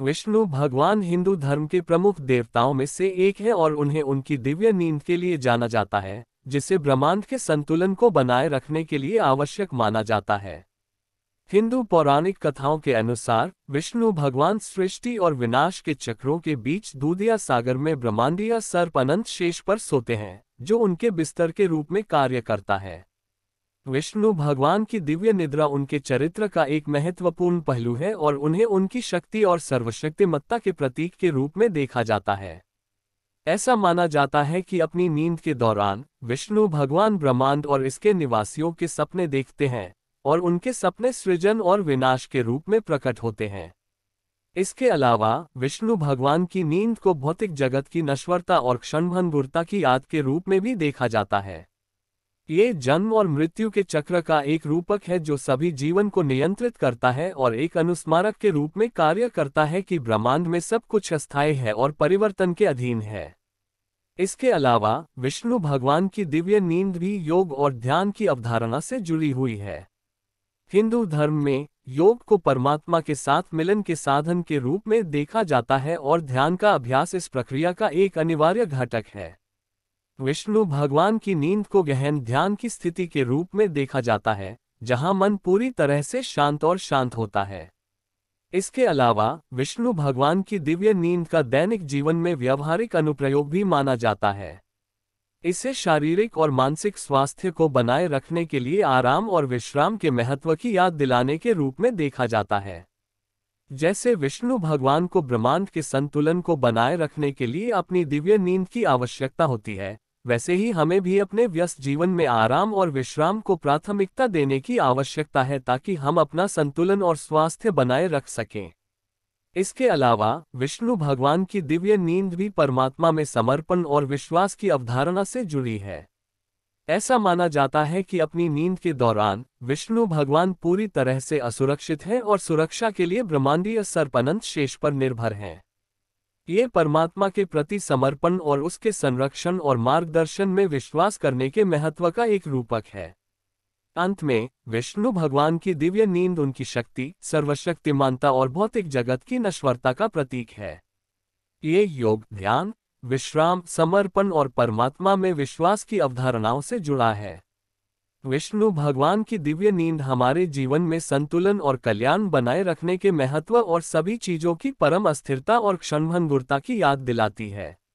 विष्णु भगवान हिंदू धर्म के प्रमुख देवताओं में से एक है और उन्हें उनकी दिव्य नींद के लिए जाना जाता है जिसे ब्रह्मांड के संतुलन को बनाए रखने के लिए आवश्यक माना जाता है हिंदू पौराणिक कथाओं के अनुसार विष्णु भगवान सृष्टि और विनाश के चक्रों के बीच दूधिया सागर में ब्रह्मांडीय सर्प अनंत शेष पर सोते हैं जो उनके बिस्तर के रूप में कार्य करता है विष्णु भगवान की दिव्य निद्रा उनके चरित्र का एक महत्वपूर्ण पहलू है और उन्हें उनकी शक्ति और सर्वशक्तिमत्ता के प्रतीक के रूप में देखा जाता है ऐसा माना जाता है कि अपनी नींद के दौरान विष्णु भगवान ब्रह्मांड और इसके निवासियों के सपने देखते हैं और उनके सपने सृजन और विनाश के रूप में प्रकट होते हैं इसके अलावा विष्णु भगवान की नींद को भौतिक जगत की नश्वरता और क्षणभनगुरता की याद के रूप में भी देखा जाता है ये जन्म और मृत्यु के चक्र का एक रूपक है जो सभी जीवन को नियंत्रित करता है और एक अनुस्मारक के रूप में कार्य करता है कि ब्रह्मांड में सब कुछ अस्थायी है और परिवर्तन के अधीन है इसके अलावा विष्णु भगवान की दिव्य नींद भी योग और ध्यान की अवधारणा से जुड़ी हुई है हिंदू धर्म में योग को परमात्मा के साथ मिलन के साधन के रूप में देखा जाता है और ध्यान का अभ्यास इस प्रक्रिया का एक अनिवार्य घटक है विष्णु भगवान की नींद को गहन ध्यान की स्थिति के रूप में देखा जाता है जहां मन पूरी तरह से शांत और शांत होता है इसके अलावा विष्णु भगवान की दिव्य नींद का दैनिक जीवन में व्यवहारिक अनुप्रयोग भी माना जाता है इसे शारीरिक और मानसिक स्वास्थ्य को बनाए रखने के लिए आराम और विश्राम के महत्व की याद दिलाने के रूप में देखा जाता है जैसे विष्णु भगवान को ब्रह्मांड के संतुलन को बनाए रखने के लिए अपनी दिव्य नींद की आवश्यकता होती है वैसे ही हमें भी अपने व्यस्त जीवन में आराम और विश्राम को प्राथमिकता देने की आवश्यकता है ताकि हम अपना संतुलन और स्वास्थ्य बनाए रख सकें इसके अलावा विष्णु भगवान की दिव्य नींद भी परमात्मा में समर्पण और विश्वास की अवधारणा से जुड़ी है ऐसा माना जाता है कि अपनी नींद के दौरान विष्णु भगवान पूरी तरह से असुरक्षित हैं और सुरक्षा के लिए ब्रह्मांडीय सर्पनंत शेष पर निर्भर हैं ये परमात्मा के प्रति समर्पण और उसके संरक्षण और मार्गदर्शन में विश्वास करने के महत्व का एक रूपक है अंत में विष्णु भगवान की दिव्य नींद उनकी शक्ति सर्वशक्तिमानता और भौतिक जगत की नश्वरता का प्रतीक है ये योग ध्यान विश्राम समर्पण और परमात्मा में विश्वास की अवधारणाओं से जुड़ा है विष्णु भगवान की दिव्य नींद हमारे जीवन में संतुलन और कल्याण बनाए रखने के महत्व और सभी चीजों की परम अस्थिरता और क्षणभंगुरता की याद दिलाती है